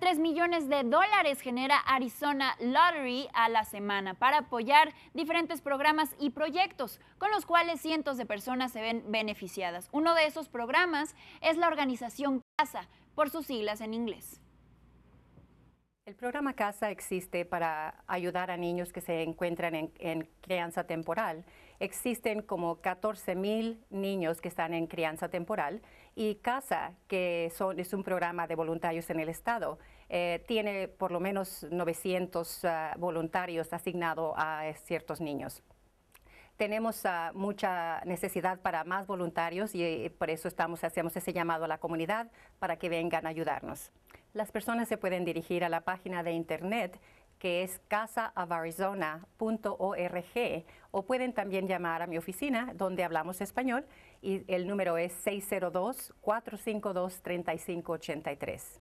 Tres 3 millones de dólares genera Arizona Lottery a la semana para apoyar diferentes programas y proyectos con los cuales cientos de personas se ven beneficiadas. Uno de esos programas es la organización Casa, por sus siglas en inglés. El programa Casa existe para ayudar a niños que se encuentran en, crianza temporal. Existen como 14 mil niños que están en crianza temporal y Casa, que es un programa de voluntarios en el Estado, eh, tiene por lo menos 900 ah, voluntarios asignados a ciertos niños. Tenemos ah, mucha necesidad para más voluntarios y eh, por eso estamos, hacemos ese llamado a la comunidad para que vengan a ayudarnos. Las personas se pueden dirigir a la página de internet que es casaofarizona.org o pueden también llamar a mi oficina donde hablamos español y el número es 602-452-3583.